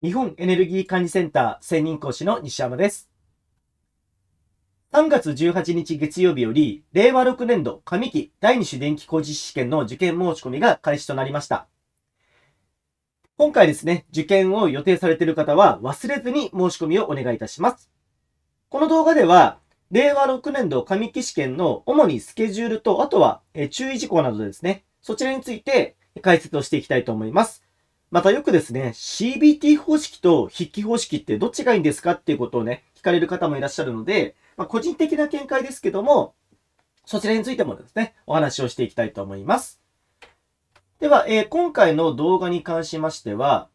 日本エネルギー管理センター専任講師の西山です。3月18日月曜日より、令和6年度上期第2種電気工事試験の受験申し込みが開始となりました。今回ですね、受験を予定されている方は忘れずに申し込みをお願いいたします。この動画では、令和6年度上期試験の主にスケジュールと、あとは注意事項などですね、そちらについて解説をしていきたいと思います。またよくですね、CBT 方式と筆記方式ってどっちがいいんですかっていうことをね、聞かれる方もいらっしゃるので、まあ、個人的な見解ですけども、そちらについてもですね、お話をしていきたいと思います。では、えー、今回の動画に関しましては、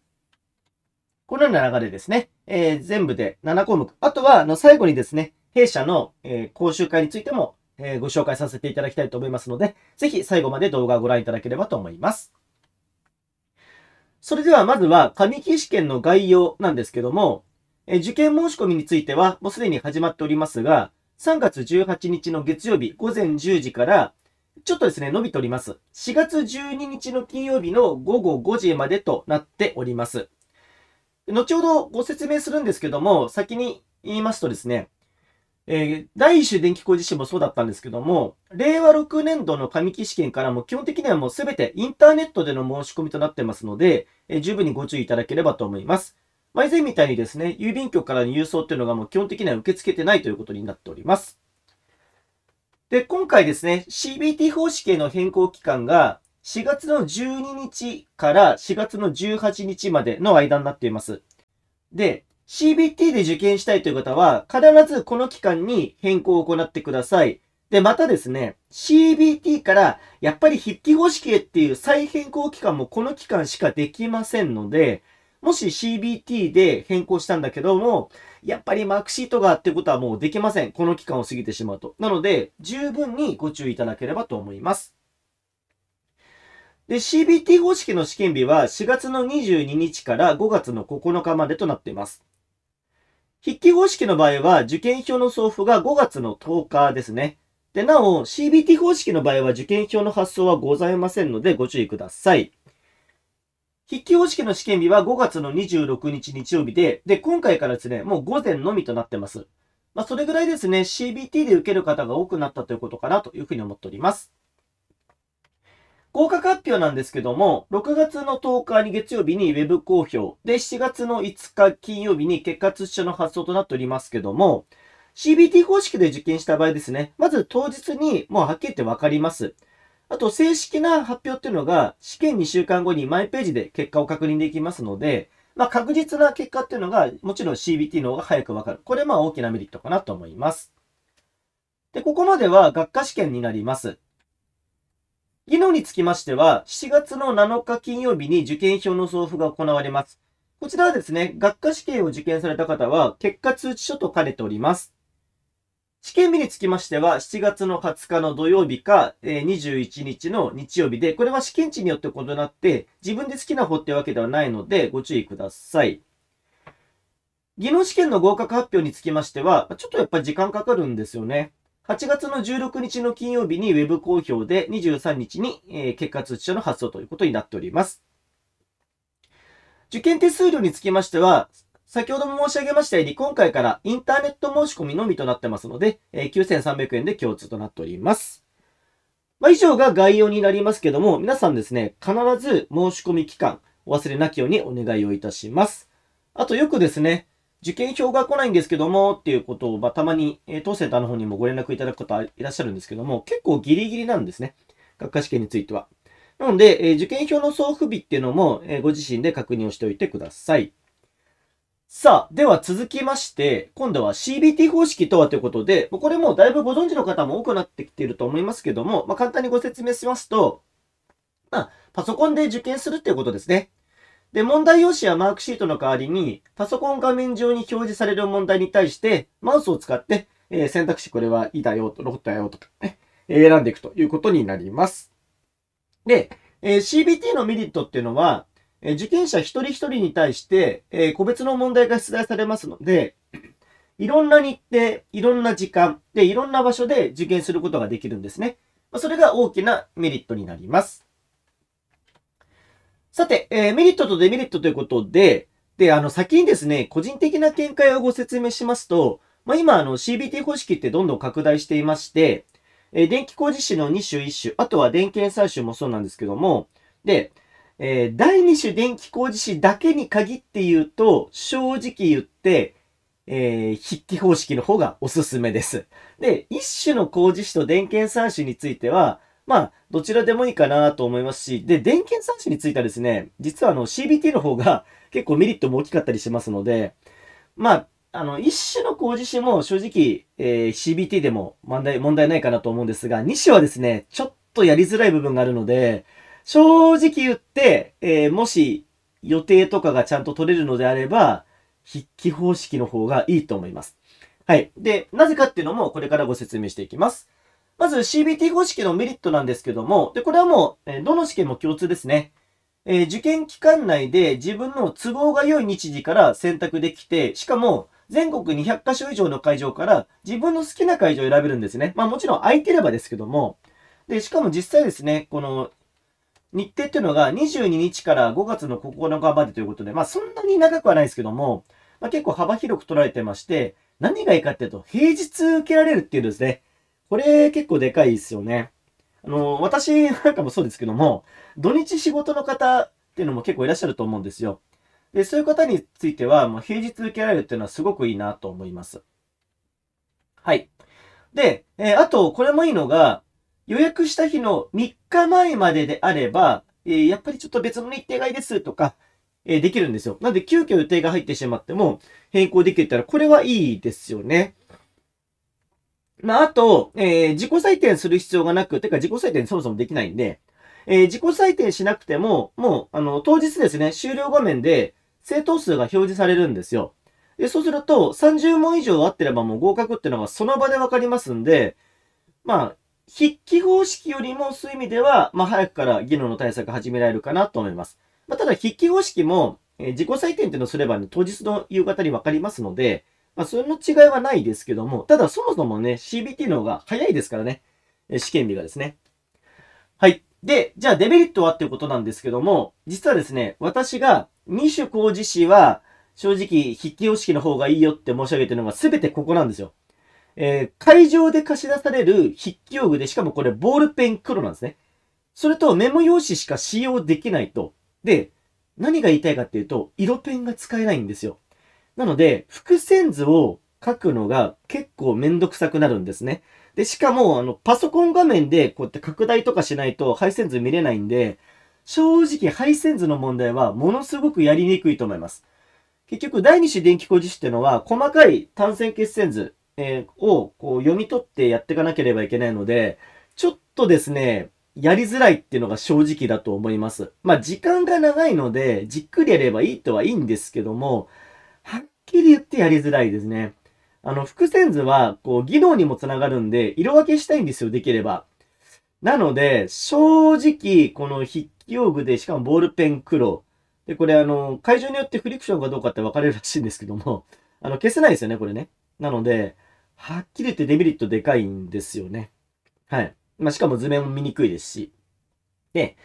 このような流れですね、えー、全部で7項目。あとは、あの、最後にですね、弊社の、えー、講習会についても、えご紹介させていただきたいと思いますので、ぜひ最後まで動画をご覧いただければと思います。それではまずは上期試験の概要なんですけども、え受験申し込みについてはもうすでに始まっておりますが、3月18日の月曜日午前10時から、ちょっとですね、伸びております。4月12日の金曜日の午後5時までとなっております。後ほどご説明するんですけども、先に言いますとですね、えー、第一種電気工事士もそうだったんですけども、令和6年度の上期試験からも基本的にはもうすべてインターネットでの申し込みとなってますので、えー、十分にご注意いただければと思います。まあ、以前みたいにですね、郵便局からの郵送っていうのがもう基本的には受け付けてないということになっております。で、今回ですね、CBT 方式への変更期間が4月の12日から4月の18日までの間になっています。で、CBT で受験したいという方は、必ずこの期間に変更を行ってください。で、またですね、CBT から、やっぱり筆記方式へっていう再変更期間もこの期間しかできませんので、もし CBT で変更したんだけども、やっぱりマークシートがあってことはもうできません。この期間を過ぎてしまうと。なので、十分にご注意いただければと思います。で、CBT 方式の試験日は4月の22日から5月の9日までとなっています。筆記方式の場合は、受験票の送付が5月の10日ですね。で、なお、CBT 方式の場合は受験票の発送はございませんのでご注意ください。筆記方式の試験日は5月の26日日曜日で、で、今回からですね、もう午前のみとなってます。まあ、それぐらいですね、CBT で受ける方が多くなったということかなというふうに思っております。合格発表なんですけども、6月の10日に月曜日にウェブ公表、で、7月の5日金曜日に結果通知書の発送となっておりますけども、CBT 方式で受験した場合ですね、まず当日にもうはっきり言ってわかります。あと、正式な発表っていうのが、試験2週間後にマイページで結果を確認できますので、まあ、確実な結果っていうのが、もちろん CBT の方が早くわかる。これ、まあ、大きなメリットかなと思います。で、ここまでは学科試験になります。技能につきましては、7月の7日金曜日に受験票の送付が行われます。こちらはですね、学科試験を受験された方は、結果通知書と兼ねております。試験日につきましては、7月の20日の土曜日か、21日の日曜日で、これは試験地によって異なって、自分で好きな方ってわけではないので、ご注意ください。技能試験の合格発表につきましては、ちょっとやっぱり時間かかるんですよね。8月の16日の金曜日にウェブ公表で23日に、え結果通知書の発送ということになっております。受験手数料につきましては、先ほども申し上げましたように、今回からインターネット申し込みのみとなってますので、え9300円で共通となっております。まあ、以上が概要になりますけども、皆さんですね、必ず申し込み期間、お忘れなきようにお願いをいたします。あとよくですね、受験票が来ないんですけども、っていうことを、まあ、たまに、えー、当センターの方にもご連絡いただく方いらっしゃるんですけども、結構ギリギリなんですね。学科試験については。なので、えー、受験票の送付日っていうのも、えー、ご自身で確認をしておいてください。さあ、では続きまして、今度は CBT 方式とはということで、これもだいぶご存知の方も多くなってきていると思いますけども、まあ、簡単にご説明しますと、まあ、パソコンで受験するっていうことですね。で、問題用紙やマークシートの代わりに、パソコン画面上に表示される問題に対して、マウスを使って、えー、選択肢これはいいだよと、ロボットだよとかね、え選んでいくということになります。で、えー、CBT のメリットっていうのは、えー、受験者一人一人に対して、えー、個別の問題が出題されますので、いろんな日程、いろんな時間、で、いろんな場所で受験することができるんですね。まそれが大きなメリットになります。さて、えー、メリットとデメリットということで、で、あの、先にですね、個人的な見解をご説明しますと、まあ、今、あの、CBT 方式ってどんどん拡大していまして、えー、電気工事士の2種1種、あとは電検3種もそうなんですけども、で、えー、第2種電気工事士だけに限って言うと、正直言って、えー、筆記方式の方がおすすめです。で、1種の工事士と電検3種については、まあ、どちらでもいいかなと思いますし、で、電源端子についてはですね、実はあの CBT の方が 結構メリットも大きかったりしますので、まあ、あの、一種の工事士も正直、えー、CBT でも問題、問題ないかなと思うんですが、二種はですね、ちょっとやりづらい部分があるので、正直言って、えー、もし予定とかがちゃんと取れるのであれば、筆記方式の方がいいと思います。はい。で、なぜかっていうのもこれからご説明していきます。まず CBT 方式のメリットなんですけども、で、これはもう、どの試験も共通ですね。えー、受験期間内で自分の都合が良い日時から選択できて、しかも全国200カ所以上の会場から自分の好きな会場を選べるんですね。まあもちろん空いてればですけども。で、しかも実際ですね、この日程っていうのが22日から5月の9日までということで、まあそんなに長くはないですけども、まあ結構幅広く取られてまして、何がいいかっていうと、平日受けられるっていうんですね。これ結構でかいですよね。あの、私なんかもそうですけども、土日仕事の方っていうのも結構いらっしゃると思うんですよ。で、そういう方については、もう平日受けられるっていうのはすごくいいなと思います。はい。で、えー、あと、これもいいのが、予約した日の3日前までであれば、えー、やっぱりちょっと別の日程がいいですとか、えー、できるんですよ。なんで、急遽予定が入ってしまっても変更できるったら、これはいいですよね。まあ、あと、えー、自己採点する必要がなく、てか自己採点そもそもできないんで、えー、自己採点しなくても、もう、あの、当日ですね、終了画面で、正答数が表示されるんですよ。で、そうすると、30問以上あってればもう合格っていうのがその場でわかりますんで、まあ、筆記方式よりもそういう意味では、まあ、早くから技能の対策始められるかなと思います。まあ、ただ筆記方式も、えー、自己採点っていうのをすれば、ね、当日の夕方にわかりますので、まあ、その違いはないですけども、ただそもそもね、CBT の方が早いですからね。試験日がですね。はい。で、じゃあデメリットはっていうことなんですけども、実はですね、私が二種工事士は、正直、筆記用式の方がいいよって申し上げてるのが全てここなんですよ。えー、会場で貸し出される筆記用具で、しかもこれボールペン黒なんですね。それとメモ用紙しか使用できないと。で、何が言いたいかっていうと、色ペンが使えないんですよ。なので、伏線図を書くのが結構めんどくさくなるんですね。で、しかも、あの、パソコン画面でこうやって拡大とかしないと配線図見れないんで、正直配線図の問題はものすごくやりにくいと思います。結局、第二子電気工事士っていうのは、細かい単線結線図、えー、をこう読み取ってやっていかなければいけないので、ちょっとですね、やりづらいっていうのが正直だと思います。まあ、時間が長いので、じっくりやればいいとはいいんですけども、きり言ってやりづらいですね。あの、伏線図は、こう、技能にもつながるんで、色分けしたいんですよ、できれば。なので、正直、この筆記用具で、しかもボールペン黒。で、これ、あの、会場によってフリクションかどうかって分かれるらしいんですけども、あの、消せないですよね、これね。なので、はっきり言ってデメリットでかいんですよね。はい。まあ、しかも図面も見にくいですし。で、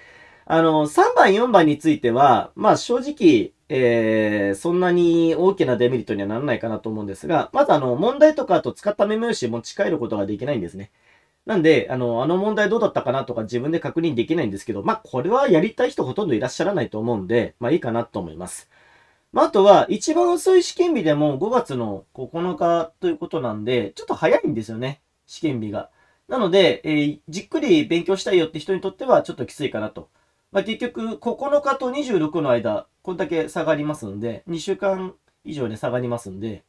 あの、3番、4番については、まあ、正直、えー、そんなに大きなデメリットにはならないかなと思うんですが、まずあの、問題とかあと使ったメモ用紙持ち帰ることができないんですね。なんで、あの、あの問題どうだったかなとか自分で確認できないんですけど、まあ、これはやりたい人ほとんどいらっしゃらないと思うんで、まあ、いいかなと思います。まあ、あとは、一番遅い試験日でも5月の9日ということなんで、ちょっと早いんですよね、試験日が。なので、えー、じっくり勉強したいよって人にとってはちょっときついかなと。まあ、結局、9日と26の間、こんだけ下がりますんで、2週間以上ね、下がりますんで、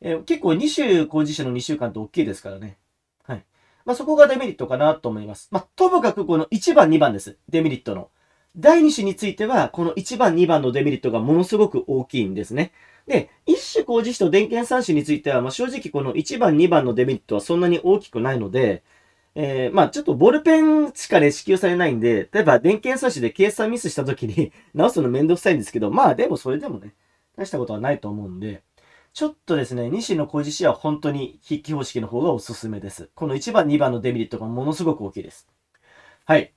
えー、結構2週、工事者の2週間って大きいですからね。はい。まあ、そこがデメリットかなと思います。まあ、ともかくこの1番、2番です。デメリットの。第2種については、この1番、2番のデメリットがものすごく大きいんですね。で、1種工事士と電源3種については、まあ、正直この1番、2番のデメリットはそんなに大きくないので、えー、まあちょっとボールペンしかね、支給されないんで、例えば電源素子で計算ミスした時に 直すのめんどくさいんですけど、まあでもそれでもね、大したことはないと思うんで、ちょっとですね、西の小石市は本当に筆記方式の方がおすすめです。この1番、2番のデメリットがものすごく大きいです。はい。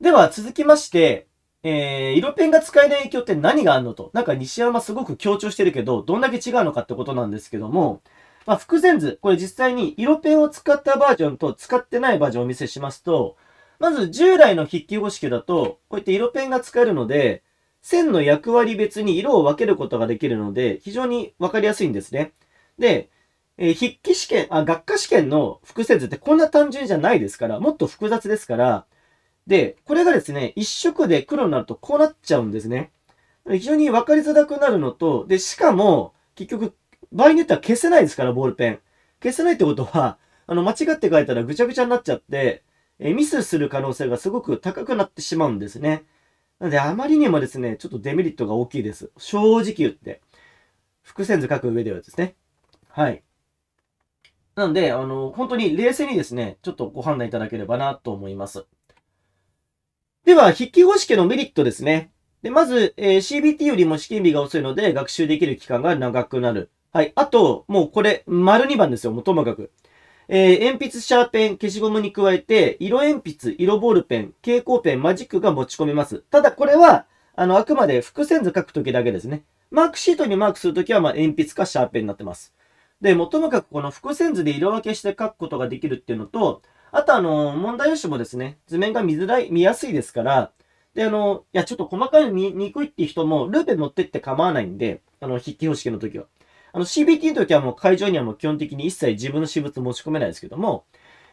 では続きまして、えー、色ペンが使えない影響って何があるのと、なんか西山すごく強調してるけど、どんだけ違うのかってことなんですけども、まあ、伏線図、これ実際に色ペンを使ったバージョンと使ってないバージョンをお見せしますと、まず従来の筆記方式だと、こうやって色ペンが使えるので、線の役割別に色を分けることができるので、非常にわかりやすいんですね。で、えー、筆記試験、あ、学科試験の複線図ってこんな単純じゃないですから、もっと複雑ですから、で、これがですね、一色で黒になるとこうなっちゃうんですね。非常に分かりづらくなるのと、で、しかも、結局場合によっては消せないですから、ボールペン。消せないってことは、あの、間違って書いたらぐちゃぐちゃになっちゃって、えミスする可能性がすごく高くなってしまうんですね。なので、あまりにもですね、ちょっとデメリットが大きいです。正直言って。伏線図書く上ではですね。はい。なので、あの、本当に冷静にですね、ちょっとご判断いただければなと思います。では、筆記方式のメリットですね。で、まず、えー、CBT よりも試験日が遅いので、学習できる期間が長くなる。はい。あと、もうこれ、丸2番ですよ。もうともかく。えー、鉛筆、シャーペン、消しゴムに加えて、色鉛筆、色ボールペン、蛍光ペン、マジックが持ち込めます。ただこれは、あの、あくまで複線図書くときだけですね。マークシートにマークするときは、まあ、鉛筆かシャーペンになってます。で、もともかくこの複線図で色分けして書くことができるっていうのと、あとあの、問題用紙もですね、図面が見づらい、見やすいですから、で、あの、いや、ちょっと細かいの見にくいっていう人も、ルーペ持ってって構わないんで、あの、筆記方式の時は。あの CBT の時はもう会場にはもう基本的に一切自分の私物持ち込めないですけども、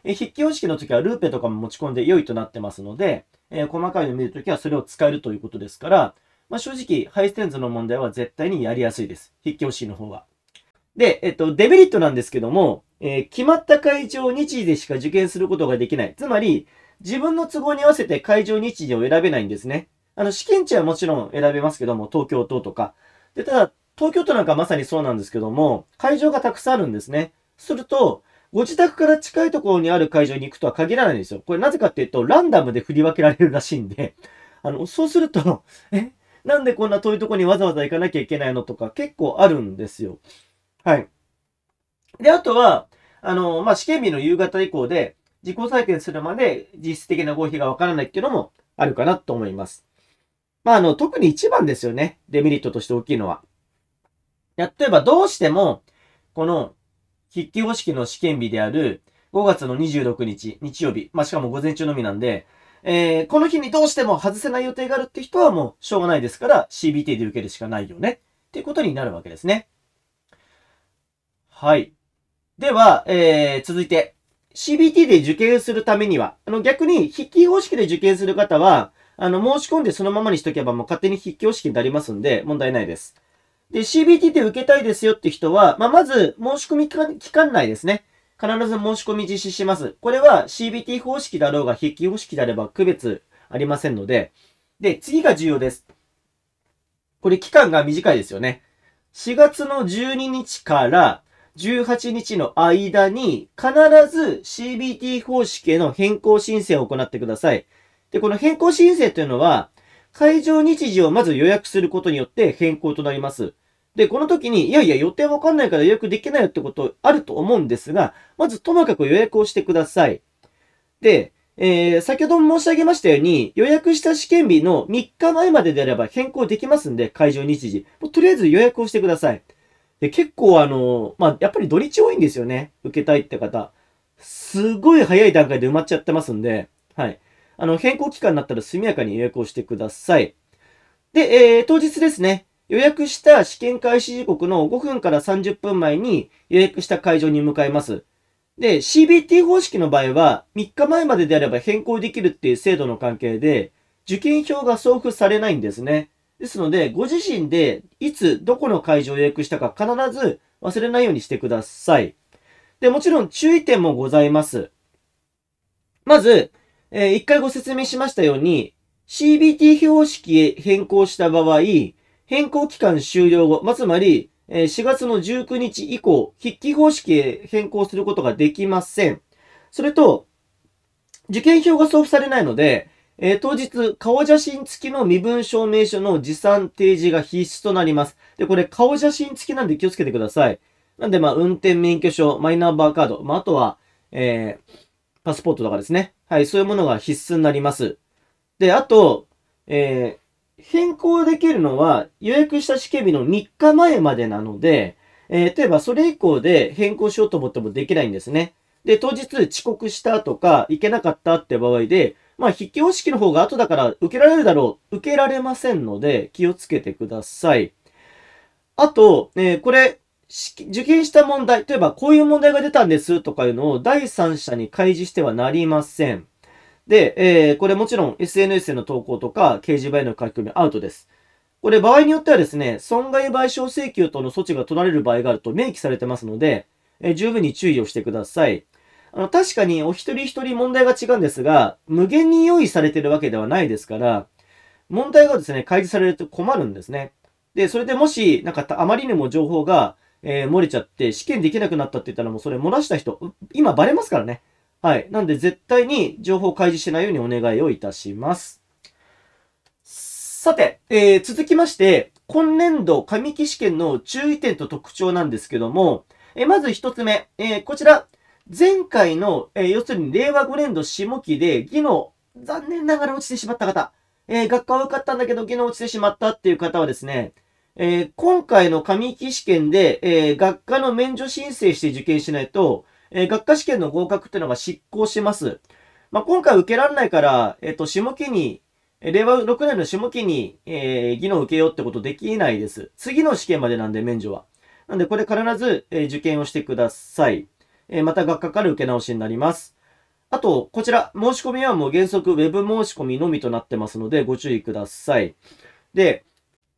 え筆記用式の時はルーペとかも持ち込んで良いとなってますので、えー、細かいのを見るときはそれを使えるということですから、まあ、正直、ハイステンズの問題は絶対にやりやすいです。筆記用式の方は。で、えっと、デメリットなんですけども、えー、決まった会場日時でしか受験することができない。つまり、自分の都合に合わせて会場日時を選べないんですね。あの、試験地はもちろん選べますけども、東京都とか。で、ただ、東京都なんかまさにそうなんですけども、会場がたくさんあるんですね。すると、ご自宅から近いところにある会場に行くとは限らないんですよ。これなぜかっていうと、ランダムで振り分けられるらしいんで、あの、そうすると、え、なんでこんな遠いとこにわざわざ行かなきゃいけないのとか結構あるんですよ。はい。で、あとは、あの、まあ、試験日の夕方以降で、自己採点するまで実質的な合否がわからないっていうのもあるかなと思います。まあ、あの、特に一番ですよね。デメリットとして大きいのは。例えばどうしても、この筆記方式の試験日である5月の26日、日曜日、まあ、しかも午前中のみなんで、えー、この日にどうしても外せない予定があるって人はもうしょうがないですから CBT で受けるしかないよねっていうことになるわけですね。はい。では、えー、続いて CBT で受験するためには、あの逆に筆記方式で受験する方は、あの申し込んでそのままにしとけばもう勝手に筆記方式になりますんで問題ないです。で、CBT で受けたいですよって人は、まあ、まず、申し込み期間内ですね。必ず申し込み実施します。これは CBT 方式だろうが、筆記方式であれば区別ありませんので。で、次が重要です。これ期間が短いですよね。4月の12日から18日の間に必ず CBT 方式への変更申請を行ってください。で、この変更申請というのは、会場日時をまず予約することによって変更となります。で、この時に、いやいや、予定わかんないから予約できないよってことあると思うんですが、まずともかく予約をしてください。で、えー、先ほども申し上げましたように、予約した試験日の3日前までであれば変更できますんで、会場日時。もうとりあえず予約をしてください。で結構あの、まあ、やっぱり土日多いんですよね。受けたいって方。すごい早い段階で埋まっちゃってますんで、はい。あの、変更期間になったら速やかに予約をしてください。で、えー、当日ですね。予約した試験開始時刻の5分から30分前に予約した会場に向かいます。で、CBT 方式の場合は、3日前までであれば変更できるっていう制度の関係で、受験票が送付されないんですね。ですので、ご自身でいつどこの会場を予約したか必ず忘れないようにしてください。で、もちろん注意点もございます。まず、えー、一回ご説明しましたように、CBT 標識へ変更した場合、変更期間終了後、まあ、つまり、え4月の19日以降、筆記方式へ変更することができません。それと、受験票が送付されないので、えー、当日、顔写真付きの身分証明書の持参提示が必須となります。で、これ顔写真付きなんで気をつけてください。なんで、まあ、運転免許証、マイナンバーカード、まあ、あとは、えー、パスポートとかですね。はい、そういうものが必須になります。で、あと、えー、変更できるのは予約した試験日の3日前までなので、えー、例えばそれ以降で変更しようと思ってもできないんですね。で、当日遅刻したとか行けなかったって場合で、まあ筆記方式の方が後だから受けられるだろう。受けられませんので気をつけてください。あと、えー、これ、受験した問題、例えばこういう問題が出たんですとかいうのを第三者に開示してはなりません。で、えー、これもちろん SNS への投稿とか掲示板への書き込みアウトです。これ場合によってはですね、損害賠償請求等の措置が取られる場合があると明記されてますので、えー、十分に注意をしてください。あの、確かにお一人一人問題が違うんですが、無限に用意されてるわけではないですから、問題がですね、開示されると困るんですね。で、それでもし、なんかあまりにも情報が、えー、漏れちゃって試験できなくなったって言ったらもうそれ漏らした人、今バレますからね。はい。なんで絶対に情報開示しないようにお願いをいたします。さて、えー、続きまして、今年度上期試験の注意点と特徴なんですけども、えー、まず一つ目、えー、こちら、前回の、えー、要するに令和5年度下期で技能、残念ながら落ちてしまった方、えー、学科は受かったんだけど技能落ちてしまったっていう方はですね、えー、今回の上期試験で、えー、学科の免除申請して受験しないと、えー、学科試験の合格っていうのが失効します。まあ、今回受けられないから、えっ、ー、と、下期に、令和6年の下期に、えー、技能を受けようってことできないです。次の試験までなんで、免除は。なんで、これ必ず、えー、受験をしてください。えー、また学科から受け直しになります。あと、こちら、申し込みはもう原則 Web 申し込みのみとなってますので、ご注意ください。で、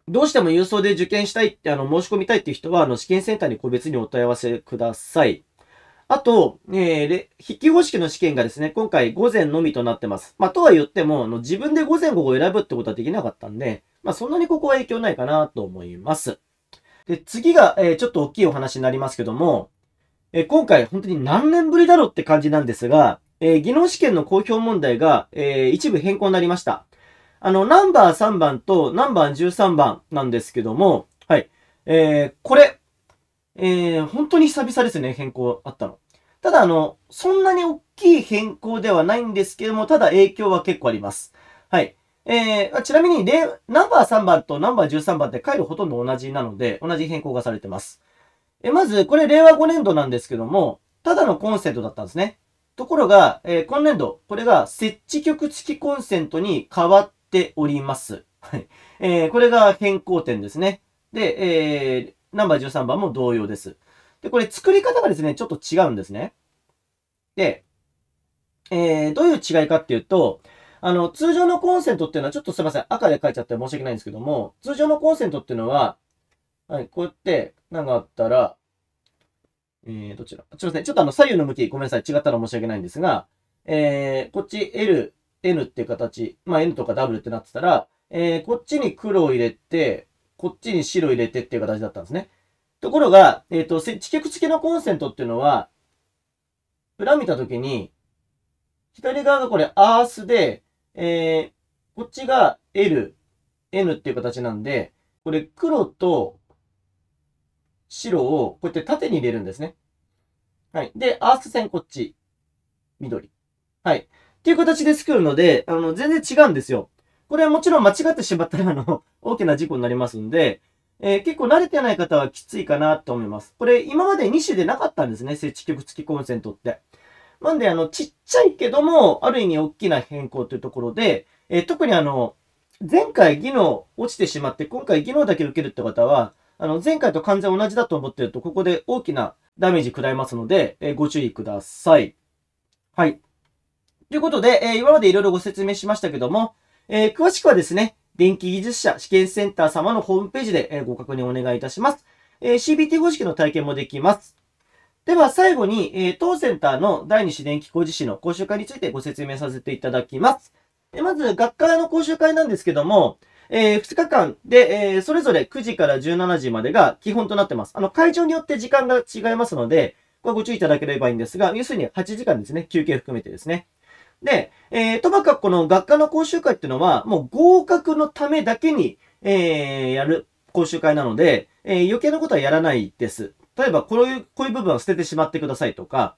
どうしても郵送で受験したいって、あの、申し込みたいっていう人は、あの、試験センターに個別にお問い合わせください。あと、えー、筆記方式の試験がですね、今回午前のみとなってます。まあ、とは言っても、あの自分で午前午後選ぶってことはできなかったんで、まあ、そんなにここは影響ないかなと思います。で、次が、えー、ちょっと大きいお話になりますけども、えー、今回本当に何年ぶりだろうって感じなんですが、えー、技能試験の公表問題が、えー、一部変更になりました。あの、ナンバー3番とナンバー13番なんですけども、はい。えー、これ、えー、本当に久々ですね、変更あったの。ただ、あの、そんなに大きい変更ではないんですけども、ただ影響は結構あります。はい。えー、ちなみに、ナンバー3番とナンバー13番って回路ほとんど同じなので、同じ変更がされてます。えまず、これ令和5年度なんですけども、ただのコンセントだったんですね。ところが、えー、今年度、これが設置局付きコンセントに変わっております。はい。えー、これが変更点ですね。で、えー、ナンバー13番も同様です。で、これ作り方がですね、ちょっと違うんですね。で、えー、どういう違いかっていうと、あの、通常のコンセントっていうのは、ちょっとすいません、赤で書いちゃって申し訳ないんですけども、通常のコンセントっていうのは、はい、こうやって、なんかあったら、えー、どちらすいません、ちょっとあの、左右の向き、ごめんなさい、違ったら申し訳ないんですが、えー、こっち L、N っていう形、まあ N とか W ってなってたら、えー、こっちに黒を入れて、こっちに白入れてっていう形だったんですね。ところが、えっ、ー、と、地局付けのコンセントっていうのは、裏見たときに、左側がこれアースで、えー、こっちが L、N っていう形なんで、これ黒と白をこうやって縦に入れるんですね。はい。で、アース線こっち、緑。はい。っていう形で作るので、あの、全然違うんですよ。これはもちろん間違ってしまったら、あの、大きな事故になりますんで、えー、結構慣れてない方はきついかなと思います。これ、今まで2種でなかったんですね、設置局付きコンセントって。なんで、あの、ちっちゃいけども、ある意味大きな変更というところで、えー、特にあの、前回技能落ちてしまって、今回技能だけ受けるって方は、あの、前回と完全同じだと思ってると、ここで大きなダメージ食らいますので、えー、ご注意ください。はい。ということで、えー、今までいろいろご説明しましたけども、えー、詳しくはですね、電気技術者試験センター様のホームページで、えご確認お願いいたします。え CBT 方式の体験もできます。では最後に、え当センターの第2子電気工事士の講習会についてご説明させていただきます。えまず、学科の講習会なんですけども、えー、2日間で、えー、それぞれ9時から17時までが基本となってます。あの、会場によって時間が違いますので、これご注意いただければいいんですが、要するに8時間ですね、休憩含めてですね。で、えー、とばかくこの学科の講習会っていうのは、もう合格のためだけに、えー、やる講習会なので、えー、余計なことはやらないです。例えば、こういう、こういう部分は捨ててしまってくださいとか、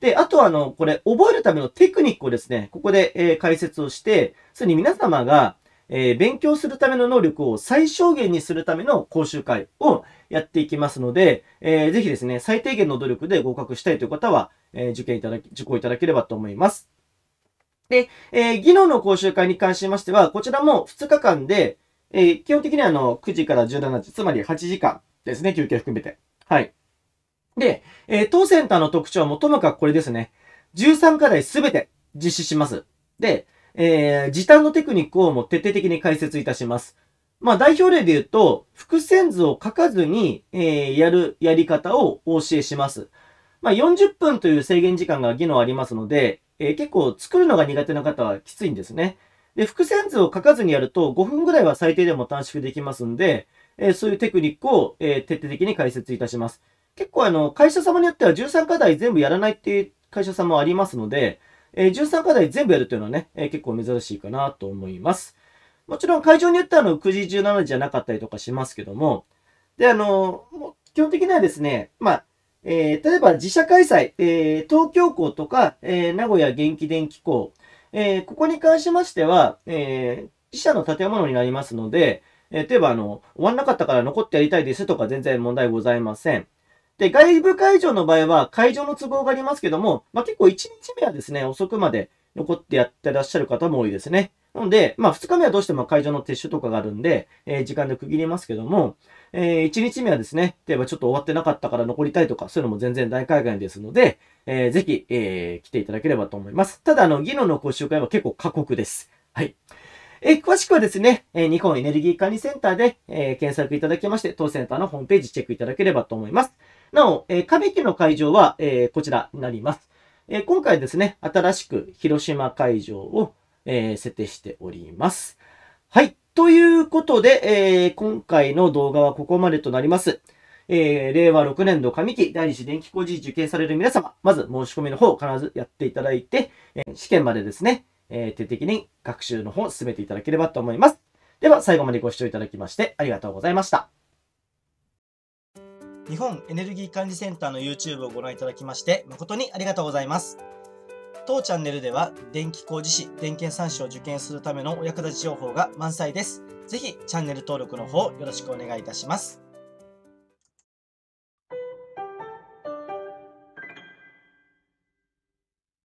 で、あとはあの、これ、覚えるためのテクニックをですね、ここで、えー、解説をして、それに皆様が、えー、勉強するための能力を最小限にするための講習会をやっていきますので、えー、ぜひですね、最低限の努力で合格したいという方は、えー、受験いただき、受講いただければと思います。で、えー、技能の講習会に関しましては、こちらも2日間で、えー、基本的にはあの、9時から17時、つまり8時間ですね、休憩含めて。はい。で、えー、当センターの特徴はもともかくこれですね。13課題すべて実施します。で、えー、時短のテクニックをもう徹底的に解説いたします。まあ、代表例で言うと、伏線図を書かずに、えー、やるやり方をお教えします。まあ、40分という制限時間が技能ありますので、えー、結構作るのが苦手な方はきついんですね。で、伏線図を書かずにやると5分ぐらいは最低でも短縮できますんで、えー、そういうテクニックを、えー、徹底的に解説いたします。結構あの、会社様によっては13課題全部やらないっていう会社様ありますので、えー、13課題全部やるというのはね、え結構珍しいかなと思います。もちろん会場によってはあの、9時17時じゃなかったりとかしますけども、で、あの、基本的にはですね、まあ、えー、例えば自社開催、えー、東京港とか、えー、名古屋元気電気港、えー、ここに関しましては、えー、自社の建物になりますので、えー、例えばあの、終わんなかったから残ってやりたいですとか全然問題ございません。で、外部会場の場合は会場の都合がありますけども、まあ、結構1日目はですね、遅くまで残ってやってらっしゃる方も多いですね。なので、まあ二日目はどうしても会場の撤収とかがあるんで、えー、時間で区切りますけども、えー、日目はですね、例えばちょっと終わってなかったから残りたいとか、そういうのも全然大海外ですので、えー、ぜひ、えー、来ていただければと思います。ただ、あの、技能の講習会は結構過酷です。はい。え詳しくはですね、え日本エネルギー管理センターで、え検索いただきまして、当センターのホームページチェックいただければと思います。なお、えー、壁木の会場は、えこちらになります。え今回ですね、新しく広島会場を、えー、設定しております。はい。ということで、えー、今回の動画はここまでとなります。えー、令和6年度上期第2次電気工事受験される皆様、まず申し込みの方を必ずやっていただいて、え試験までですね、え徹底的に学習の方を進めていただければと思います。では、最後までご視聴いただきましてありがとうございました。日本エネルギー管理センターの YouTube をご覧いただきまして誠にありがとうございます。当チャンネルでは電気工事士、電検3士を受験するためのお役立ち情報が満載です。ぜひチャンネル登録の方よろしくお願いいたします。